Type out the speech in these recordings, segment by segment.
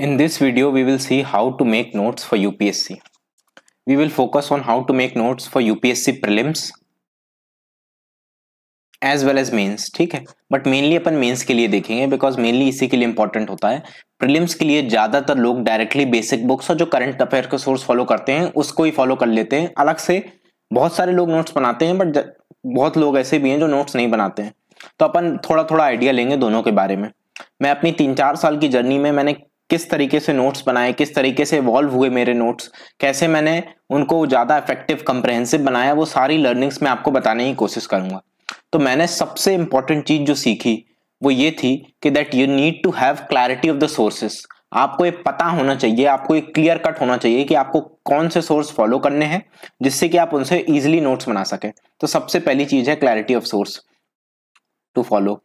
In this video, we will see how to make notes for UPSC. We will focus on how to make notes for UPSC prelims as well as mains ठीक है but mainly upon mains के लिए देखेंगे because mainly इसी के लिए important होता है प्रिलिम्स के लिए ज़्यादातर लोग डायरेक्टली बेसिक बुक्स और जो करंट अफेयर का सोर्स फॉलो करते हैं उसको ही फॉलो कर लेते हैं अलग से बहुत सारे लोग नोट्स बनाते हैं बट बहुत लोग ऐसे भी हैं जो नोट्स नहीं बनाते हैं तो अपन थोड़ा थोड़ा आइडिया लेंगे दोनों के बारे में मैं अपनी तीन चार साल की जर्नी में मैंने किस तरीके से नोट्स बनाए किस तरीके से इवॉल्व हुए मेरे नोट्स कैसे मैंने उनको ज़्यादा इफेक्टिव कंप्रहेंसिव बनाया वो सारी लर्निंग्स मैं आपको बताने की कोशिश करूँगा तो मैंने सबसे इम्पॉर्टेंट चीज़ जो सीखी वो ये थी कि that you need to have clarity of the sources आपको ये पता होना चाहिए आपको एक क्लियर कट होना चाहिए कि आपको कौन से सोर्स फॉलो करने हैं जिससे कि आप उनसे ईजिली नोट्स बना सकें तो सबसे पहली चीज़ है clarity of source to follow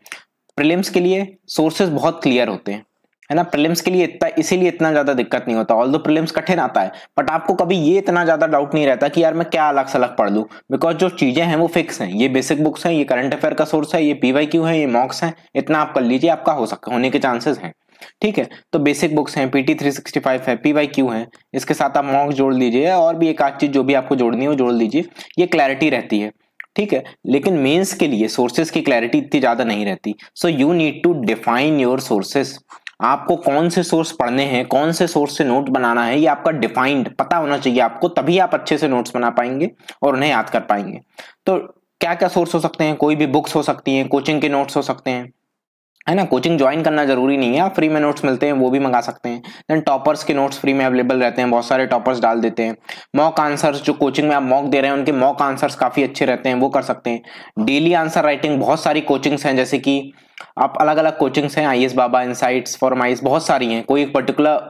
prelims के लिए सोर्सेज बहुत क्लियर होते हैं है ना प्रिलिम्स के लिए इतना इसीलिए इतना ज्यादा दिक्कत नहीं होता ऑल दो प्रिलिम्स कठिन आता है बट आपको कभी ये इतना ज्यादा डाउट नहीं रहता कि यार मैं क्या अलग सलग पढ़ लूँ बिकॉज जो चीजें हैं वो फिक्स हैं ये बेसिक बुक्स हैं ये करंट अफेयर का सोर्स है ये पीवाई क्यू है ये मॉक्स है इतना आप कर लीजिए आपका हो सकता होने के चांसेस हैं ठीक है तो बेसिक बुक्स हैं पीटी थ्री सिक्सटी फाइव है पी वाई क्यू है इसके साथ आप मॉक्स जोड़ लीजिए और भी एक आध चीज जो भी आपको जोड़नी हो जोड़ लीजिए ये क्लैरिटी रहती है ठीक है लेकिन मेंस के लिए सोर्सेज की क्लैरिटी इतनी ज़्यादा नहीं रहती so you need to define your sources आपको कौन से सोर्स पढ़ने हैं कौन से सोर्स से नोट बनाना है ये आपका डिफाइंड पता होना चाहिए आपको तभी आप अच्छे से नोट्स बना पाएंगे और उन्हें याद कर पाएंगे तो क्या क्या सोर्स हो सकते हैं कोई भी बुक्स हो सकती हैं कोचिंग के नोट्स हो सकते हैं है ना कोचिंग ज्वाइन करना जरूरी नहीं है आप फ्री में नोट्स मिलते हैं वो भी मंगा सकते हैं देन टॉपर्स के नोट्स फ्री में अवेलेबल रहते हैं बहुत सारे टॉपर्स डाल देते हैं मॉक आंसर्स जो कोचिंग में आप मॉक दे रहे हैं उनके मॉक आंसर्स काफ़ी अच्छे रहते हैं वो कर सकते हैं डेली आंसर राइटिंग बहुत सारी कोचिंग्स हैं जैसे कि आप अलग अलग कोचिंग्स हैं आई बाबा इनसाइट्स फॉर माइस बहुत सारी हैं कोई एक पर्टिकुलर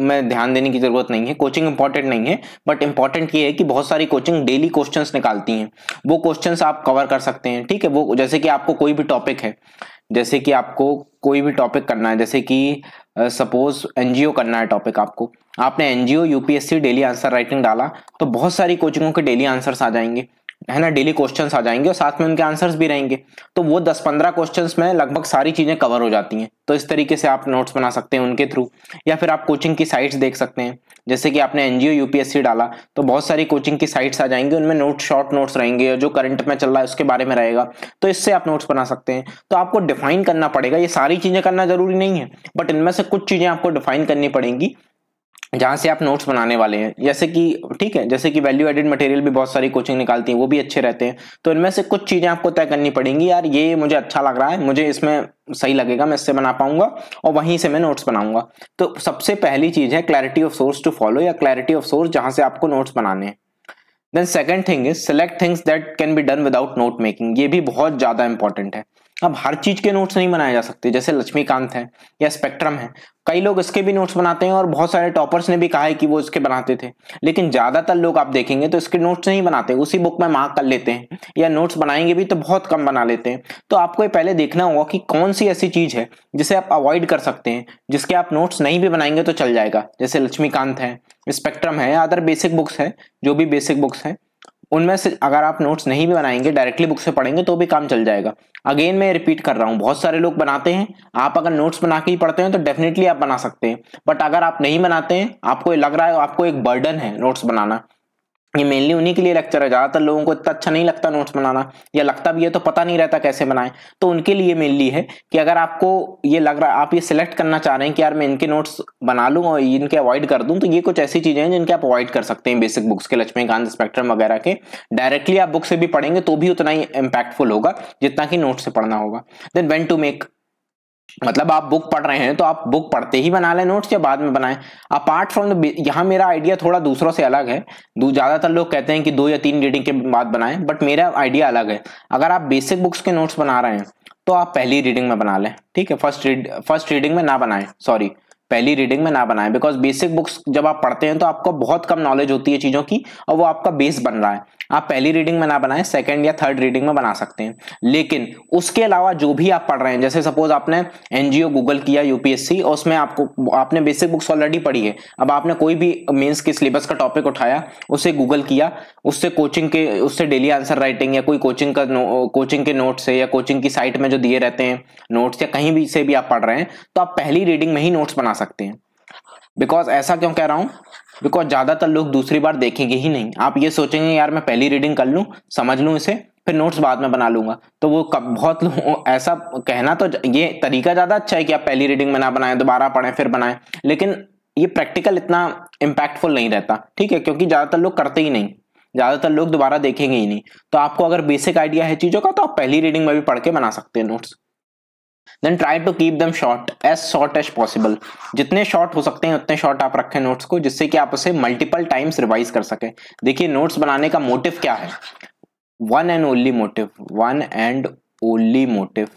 में ध्यान देने की ज़रूरत नहीं है कोचिंग इंपॉर्टेंट नहीं है बट इंपॉर्टेंट ये है कि बहुत सारी कोचिंग डेली क्वेश्चंस निकालती हैं वो क्वेश्चंस आप कवर कर सकते हैं ठीक है वो जैसे कि आपको कोई भी टॉपिक है जैसे कि आपको कोई भी टॉपिक करना है जैसे कि सपोज एनजीओ करना है टॉपिक आपको आपने NGO UPSC daily answer writing डाला तो बहुत सारी कोचिंगों के डेली आंसर्स आ जाएंगे है ना डेली क्वेश्चन आ जाएंगे और साथ में उनके आंसर्स भी रहेंगे तो वो दस पंद्रह क्वेश्चन में लगभग सारी चीज़ें कवर हो जाती हैं तो इस तरीके से आप नोट्स बना सकते हैं उनके थ्रू या फिर आप कोचिंग की साइट्स देख सकते हैं जैसे कि आपने एन यूपीएससी डाला तो बहुत सारी कोचिंग की साइट्स आ जाएंगी उनमें नोट शॉर्ट नोट्स रहेंगे जो करंट में चल रहा है उसके बारे में रहेगा तो इससे आप नोट्स बना सकते हैं तो आपको डिफाइन करना पड़ेगा ये सारी चीज़ें करना जरूरी नहीं है बट इनमें से कुछ चीज़ें आपको डिफाइन करनी पड़ेंगी जहाँ से आप नोट्स बनाने वाले हैं जैसे कि ठीक है जैसे कि वैल्यू एडेड मटेरियल भी बहुत सारी कोचिंग निकालती है वो भी अच्छे रहते हैं तो इनमें से कुछ चीज़ें आपको तय करनी पड़ेंगी यार ये मुझे अच्छा लग रहा है मुझे इसमें सही लगेगा मैं इससे बना पाऊंगा और वहीं से मैं नोट्स बनाऊंगा तो सबसे पहली चीज़ है clarity of source to follow या क्लैरिटी ऑफ सोर्स जहाँ से आपको नोट्स बनाने हैं then second thing is select things that can be done without note making ये भी बहुत ज़्यादा इंपॉर्टेंट है अब हर चीज के नोट्स नहीं बनाए जा सकते जैसे लक्ष्मीकांत है या स्पेक्ट्रम है कई लोग इसके भी नोट्स बनाते हैं और बहुत सारे टॉपर्स ने भी कहा है कि वो इसके बनाते थे लेकिन ज्यादातर लोग आप देखेंगे तो इसके नोट्स नहीं बनाते उसी बुक में मार्क कर लेते हैं या नोट्स बनाएंगे भी तो बहुत कम बना लेते हैं तो आपको ये पहले देखना होगा कि कौन सी ऐसी चीज है जिसे आप अवॉइड कर सकते हैं जिसके आप नोट्स नहीं भी बनाएंगे तो चल जाएगा जैसे लक्ष्मीकांत है स्पेक्ट्रम है या अदर बेसिक बुक्स है जो भी बेसिक बुक्स हैं उनमें से अगर आप नोट्स नहीं भी बनाएंगे डायरेक्टली बुक से पढ़ेंगे तो भी काम चल जाएगा अगेन मैं रिपीट कर रहा हूँ बहुत सारे लोग बनाते हैं आप अगर नोट्स बना के ही पढ़ते हैं तो डेफिनेटली आप बना सकते हैं बट अगर आप नहीं बनाते हैं आपको लग रहा है आपको एक बर्डन है नोट्स बनाना ये मेनली उन्हीं के लिए लेक्चर है ज़्यादातर लोगों को इतना अच्छा नहीं लगता नोट्स बनाना या लगता भी है तो पता नहीं रहता कैसे बनाएं तो उनके लिए मेनली है कि अगर आपको ये लग रहा आप ये सिलेक्ट करना चाह रहे हैं कि यार मैं इनके नोट्स बना लूँ और इनके अवॉइड कर दूँ तो ये कुछ ऐसी चीज़ें हैं जिनके आप अवॉइड कर सकते हैं बेसिक बुक्स के लक्ष्मी कांत स्पेक्ट्रम वगैरह के डायरेक्टली आप बुक से भी पढ़ेंगे तो भी उतना ही इम्पैक्टफुल होगा जितना कि नोट से पढ़ना होगा देन वेन टू मेक मतलब आप बुक पढ़ रहे हैं तो आप बुक पढ़ते ही बना लें नोट्स या बाद में बनाएं अपार्ट फ्रॉम यहाँ मेरा आइडिया थोड़ा दूसरों से अलग है ज़्यादातर लोग कहते हैं कि दो या तीन रीडिंग के बाद बनाएं बट मेरा आइडिया अलग है अगर आप बेसिक बुक्स के नोट्स बना रहे हैं तो आप पहली रीडिंग में बना लें ठीक है फर्स्ट रीड फर्स्ट रीडिंग में ना बनाएं सॉरी पहली रीडिंग में ना बनाएं बिकॉज बेसिक बुक्स जब आप पढ़ते हैं तो आपको बहुत कम नॉलेज होती है चीज़ों की और वो आपका बेस बन रहा है आप पहली रीडिंग में ना बनाएं सेकेंड या थर्ड रीडिंग में बना सकते हैं लेकिन उसके अलावा जो भी आप पढ़ रहे हैं जैसे सपोज आपने एनजीओ गूगल किया यूपीएससी और उसमें आपको आपने बेसिक बुक्स ऑलरेडी पढ़ी है अब आपने कोई भी मेन्स के सिलेबस का टॉपिक उठाया उसे गूगल किया उससे कोचिंग के उससे डेली आंसर राइटिंग या कोई कोचिंग का कोचिंग के नोट्स है या कोचिंग की साइट में जो दिए रहते हैं नोट्स या कहीं भी से भी आप पढ़ रहे हैं तो आप पहली रीडिंग में ही नोट्स बना सकते हैं बिकॉज ऐसा क्यों कह रहा हूँ बिकॉज ज़्यादातर लोग दूसरी बार देखेंगे ही नहीं आप ये सोचेंगे यार मैं पहली रीडिंग कर लूँ समझ लूँ इसे फिर नोट्स बाद में बना लूंगा तो वो कब बहुत ऐसा कहना तो ये तरीका ज़्यादा अच्छा है कि आप पहली रीडिंग में ना बनाए दोबारा पढ़ें फिर बनाएं लेकिन ये प्रैक्टिकल इतना इम्पैक्टफुल नहीं रहता ठीक है क्योंकि ज़्यादातर लोग करते ही नहीं ज़्यादातर लोग दोबारा देखेंगे ही नहीं तो आपको अगर बेसिक आइडिया है चीज़ों का तो आप पहली रीडिंग में भी पढ़ के बना सकते हैं notes then try to keep them short as short as possible जितने शॉर्ट हो सकते हैं उतने शॉर्ट आप रखें नोट्स को जिससे कि आप उसे मल्टीपल टाइम्स रिवाइज कर सकें देखिए नोट्स बनाने का मोटिव क्या है one and only motive one and only motive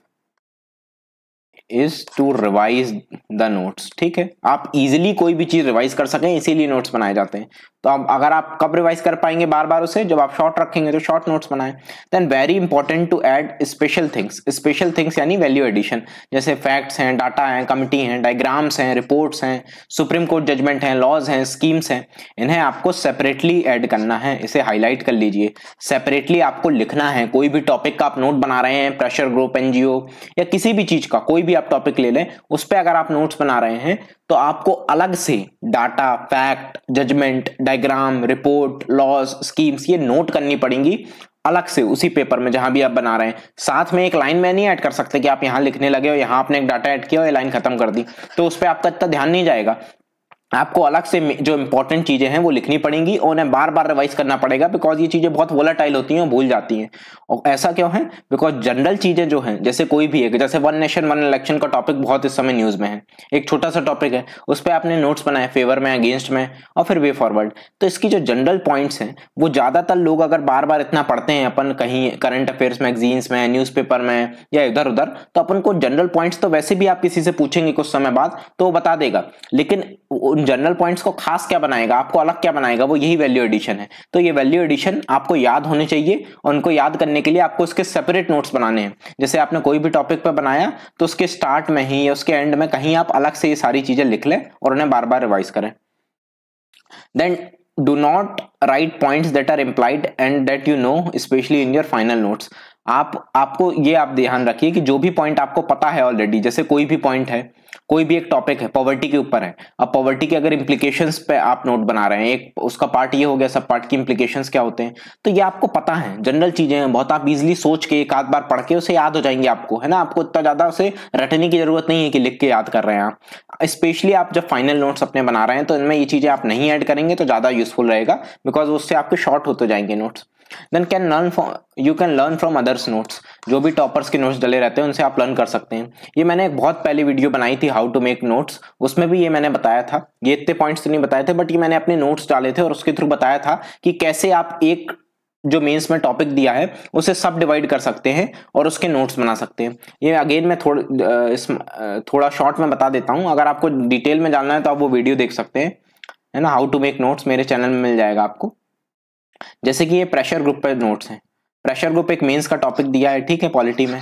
is to revise the notes ठीक है आप इजिली कोई भी चीज़ रिवाइज कर सकें इसीलिए नोट्स बनाए जाते हैं तो आप अगर आप कब रिवाइज कर पाएंगे बार बार उसे जब आप शॉर्ट रखेंगे तो शॉर्ट नोट्स बनाएं then very important to add special things special things यानी वैल्यू एडिशन जैसे फैक्ट्स हैं डाटा हैं कमिटी हैं डायग्राम्स हैं रिपोर्ट्स हैं सुप्रीम कोर्ट जजमेंट हैं लॉज हैं स्कीम्स हैं इन्हें आपको सेपरेटली ऐड करना है इसे हाईलाइट कर लीजिए सेपरेटली आपको लिखना है कोई भी टॉपिक का आप नोट बना रहे हैं प्रेशर ग्रुप एनजीओ या किसी भी चीज़ का कोई भी भी आप टॉपिक ले लें उस पर अगर आप नोट्स बना रहे हैं तो आपको अलग से data fact judgement diagram report laws schemes ये नोट करनी पड़ेंगी अलग से उसी पेपर में जहां भी आप बना रहे हैं साथ में एक लाइन में नहीं ऐड कर सकते कि आप यहां लिखने लगे हो यहां आपने एक डाटा ऐड किया और ये लाइन खत्म कर दी तो उस पर आपका इतना ध्यान नहीं जाएगा आपको अलग से जो इंपॉर्टेंट चीजें हैं वो लिखनी पड़ेंगी और उन्हें बार बार रिवाइज करना पड़ेगा बिकॉज ये चीजें बहुत वोलाटाइल होती हैं और भूल जाती हैं और ऐसा क्यों है बिकॉज जनरल चीजें जो हैं जैसे कोई भी एक जैसे वन नेशन वन इलेक्शन का टॉपिक बहुत इस समय न्यूज में है एक छोटा सा टॉपिक है उस पर आपने नोट्स बनाए फेवर में अगेंस्ट में और फिर वे फॉरवर्ड तो इसकी जो जनरल पॉइंट्स हैं वो ज्यादातर लोग अगर बार बार इतना पढ़ते हैं अपन कहीं करंट अफेयर्स मैगजीन्स में न्यूज में या इधर उधर तो अपन को जनरल पॉइंट्स तो वैसे भी आप किसी से पूछेंगे कुछ समय बाद तो वो बता देगा लेकिन जनरल पॉइंट्स को खास क्या बनाएगा आपको अलग क्या बनाएगा वो यही वैल्यू एडिशन है तो ये वैल्यू एडिशन आपको याद होने चाहिए और उनको याद करने के लिए आपको उसके सेपरेट नोट्स बनाने हैं जैसे आपने कोई भी टॉपिक पर बनाया तो उसके स्टार्ट में ही या उसके एंड में कहीं आप अलग से ये सारी चीजें लिख लें और उन्हें बार बार रिवाइज करें then do not write points that are implied and that you know specially in your final notes आप आपको ये आप ध्यान रखिए कि जो भी पॉइंट आपको पता है ऑलरेडी जैसे कोई भी पॉइंट है कोई भी एक टॉपिक है पॉवर्टी के ऊपर है अब पॉवर्टी के अगर इम्प्लीकेशन पे आप नोट बना रहे हैं एक उसका पार्ट ये हो गया सब पार्ट की इम्प्लीकेशन क्या होते हैं तो ये आपको पता है जनरल चीजें हैं बहुत आप इजिली सोच के एक आध बार पढ़ के उसे याद हो जाएंगे आपको है ना आपको इतना ज्यादा उसे रटने की जरूरत नहीं है कि लिख के याद कर रहे हैं आप स्पेशली आप जब फाइनल नोट्स अपने बना रहे हैं तो इनमें ये चीजें आप नहीं ऐड करेंगे तो ज्यादा यूजफुल रहेगा बिकॉज उससे आपके शॉर्ट होते जाएंगे notes then can learn you can learn from others notes जो भी टॉपर्स के नोट्स डले रहते हैं उनसे आप लर्न कर सकते हैं ये मैंने एक बहुत पहली वीडियो बनाई थी हाउ टू मेक नोट्स उसमें भी ये मैंने बताया था ये इतने पॉइंट्स तो नहीं बताए थे बट ये मैंने अपने नोट्स डाले थे और उसके थ्रू बताया था कि कैसे आप एक जो मेंस में टॉपिक दिया है उसे सब डिवाइड कर सकते हैं और उसके नोट्स बना सकते हैं ये अगेन मैं थोड़ा इस थोड़ा शॉर्ट में बता देता हूँ अगर आपको डिटेल में जानना है तो आप वो वीडियो देख सकते हैं है ना हाउ टू मेक नोट्स मेरे चैनल में मिल जाएगा आपको जैसे कि ये प्रेशर ग्रुप पर नोट्स हैं प्रेशर ग्रुप एक मेंस का टॉपिक दिया है ठीक है पॉलिटी में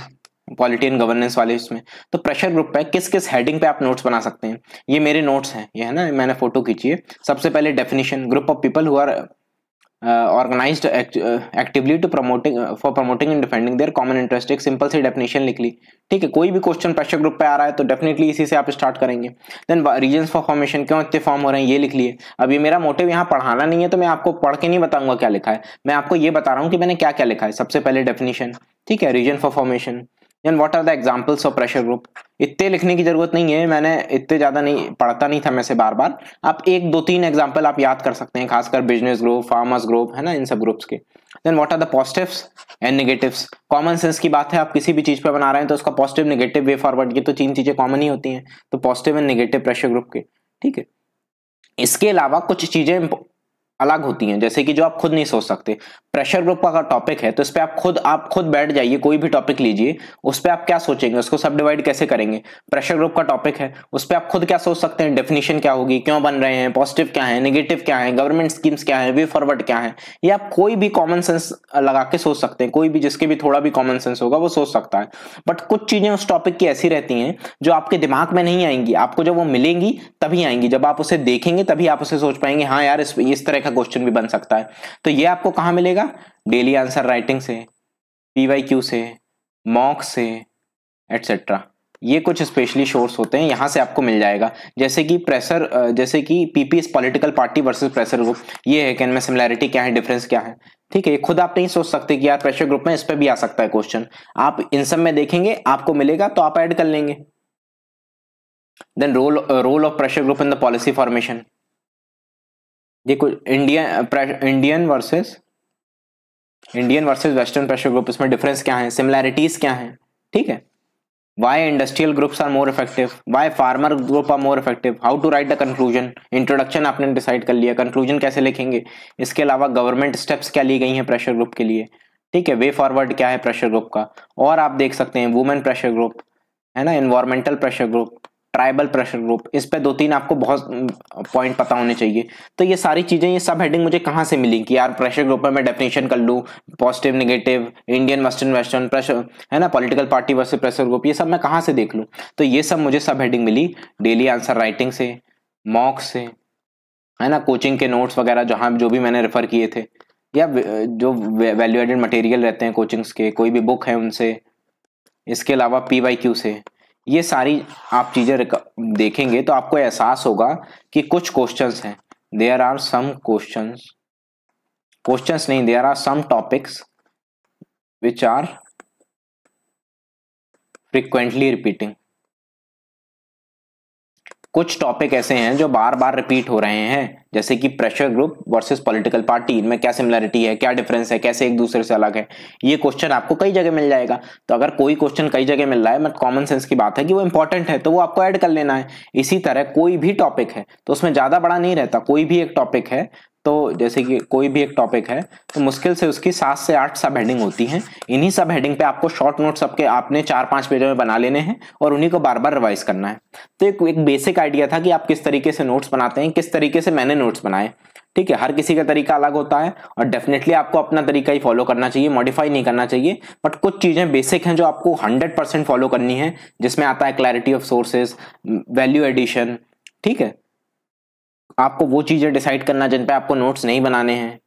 पॉलिटी एंड गवर्नेंस वाले इसमें तो प्रेशर ग्रुप पे किस किस हेडिंग पे आप नोट्स बना सकते हैं ये मेरे नोट्स हैं ये है ना मैंने फोटो खींची है सबसे पहले definition group of people who are uh, actively to uh, for promoting promoting defending their common interest एक सिंपल सी डेफिनेशन लिख ली ठीक है कोई भी क्वेश्चन प्रेशर ग्रुप पे आ रहा है तो डेफिनेटली इसी से आप स्टार्ट करेंगे देन रीजन फॉर फॉर्मेशन क्यों इतने फॉर्म हो रहे हैं ये लिख लिए अभी मेरा मोटिव यहाँ पढ़ाना नहीं है तो मैं आपको पढ़ के नहीं बताऊंगा क्या लिखा है मैं आपको ये बता रहा हूँ कि मैंने क्या क्या लिखा है सबसे पहले डेफिनेशन ठीक है reason for formation then what are the examples of pressure group इतने लिखने की जरूरत नहीं है मैंने इतने ज़्यादा नहीं पढ़ता नहीं था मैं से बार बार आप एक दो तीन एग्जाम्पल आप याद कर सकते हैं खासकर बिजनेस ग्रुप फार्मर्स ग्रुप है ना इन सब ग्रुप्स के then what are the positives and negative common sense की बात है आप किसी भी चीज़ पर बना रहे हैं तो उसका पॉजिटिव निगेटिव वे फॉरवर्ड ये तो तीन चीज़ें कॉमन ही होती हैं तो positive and negative pressure group के ठीक है इसके अलावा कुछ चीज़ें अलग होती हैं जैसे कि जो आप खुद नहीं सोच सकते प्रेशर ग्रुप का टॉपिक है तो इस पर आप खुद आप खुद बैठ जाइए कोई भी टॉपिक लीजिए उस पर आप क्या सोचेंगे उसको सब डिवाइड कैसे करेंगे प्रेशर ग्रुप का टॉपिक है उस पर आप खुद क्या सोच सकते हैं डेफिनेशन क्या होगी क्यों बन रहे हैं पॉजिटिव क्या है निगेटिव क्या है गवर्नमेंट स्कीम्स क्या है वे फॉरवर्ड क्या है ये आप कोई भी कॉमन सेंस लगा के सोच सकते हैं कोई भी जिसके भी थोड़ा भी कॉमन सेंस होगा वो सोच सकता है बट कुछ चीज़ें उस टॉपिक की ऐसी रहती हैं जो आपके दिमाग में नहीं आएंगी आपको जब वो मिलेंगी तभी आएंगी जब आप उसे देखेंगे तभी आप उसे सोच पाएंगे हाँ यार इस, तरह का क्वेश्चन भी बन सकता है तो ये आपको कहाँ मिलेगा डेली आंसर राइटिंग से पी वाई क्यू से मॉक से एट्सेट्रा ये कुछ स्पेशली शोर्स होते हैं यहाँ से आपको मिल जाएगा जैसे कि प्रेशर जैसे कि PPs political party versus pressure group ये है कि इनमें सिमिलैरिटी क्या है डिफरेंस क्या है ठीक है खुद आप नहीं सोच सकते कि यार प्रेशर ग्रुप में इस पर भी आ सकता है क्वेश्चन आप इन सब में देखेंगे आपको मिलेगा तो आप ऐड कर लेंगे then role role of pressure group in the policy formation ये कुछ Indian Indian versus Indian versus western pressure group इसमें डिफरेंस क्या है सिमिलैरिटीज क्या है ठीक है why industrial groups are more effective why farmer group are more effective how to write the conclusion introduction आपने डिसाइड कर लिया कंक्लूजन कैसे लिखेंगे इसके अलावा गवर्नमेंट स्टेप्स क्या ली गई हैं प्रेशर ग्रुप के लिए ठीक है वे फॉरवर्ड क्या है प्रेशर ग्रुप का और आप देख सकते हैं वुमेन प्रेशर ग्रुप है ना environmental pressure group tribal pressure group इस पे दो तीन आपको बहुत पॉइंट पता होने चाहिए तो ये सारी चीज़ें ये सब हेडिंग मुझे कहाँ से मिली कि यार प्रेशर ग्रुप में मैं डेफिनेशन कर लूँ positive negative Indian western western pressure है ना political party versus pressure group ये सब मैं कहाँ से देख लूँ तो ये सब मुझे सब हेडिंग मिली डेली आंसर राइटिंग से मॉक से है ना कोचिंग के नोट्स वगैरह जहाँ जो भी मैंने रेफ़र किए थे या जो वैल्यू एडेड मटेरियल रहते हैं कोचिंग्स के कोई भी बुक है उनसे इसके अलावा पी वाई क्यू से ये सारी आप चीज़ें देखेंगे तो आपको एहसास होगा कि कुछ क्वेश्चंस हैं there are some questions questions नहीं there are some topics which are frequently repeating कुछ टॉपिक ऐसे हैं जो बार बार रिपीट हो रहे हैं जैसे कि pressure group versus political party इनमें क्या सिमिलरिटी है क्या डिफरेंस है कैसे एक दूसरे से अलग है ये क्वेश्चन आपको कई जगह मिल जाएगा तो अगर कोई क्वेश्चन कई जगह मिल रहा है मत कॉमन सेंस की बात है कि वो इंपॉर्टेंट है तो वो आपको ऐड कर लेना है इसी तरह कोई भी टॉपिक है तो उसमें ज़्यादा बड़ा नहीं रहता कोई भी एक टॉपिक है तो जैसे कि कोई भी एक टॉपिक है तो मुश्किल से उसकी सात से आठ सब हेडिंग होती हैं इन्हीं सब हेडिंग पे आपको शॉर्ट नोट सबके आपने चार पांच पेजों में बना लेने हैं और उन्हीं को बार बार रिवाइज करना है तो एक, एक बेसिक आइडिया था कि आप किस तरीके से नोट्स बनाते हैं किस तरीके से मैंने नोट्स बनाए ठीक है हर किसी का तरीका अलग होता है और डेफिनेटली आपको अपना तरीका ही फॉलो करना चाहिए मॉडिफाई नहीं करना चाहिए बट कुछ चीज़ें बेसिक हैं जो आपको 100% फॉलो करनी है जिसमें आता है clarity of sources value addition ठीक है आपको वो चीज़ें डिसाइड करना जिन पे आपको नोट्स नहीं बनाने हैं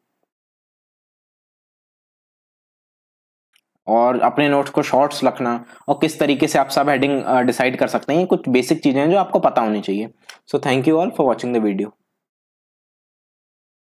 और अपने नोट्स को शॉर्ट्स रखना और किस तरीके से आप सब हेडिंग डिसाइड uh, कर सकते हैं ये कुछ बेसिक चीज़ें हैं जो आपको पता होनी चाहिए so thank you all for watching the video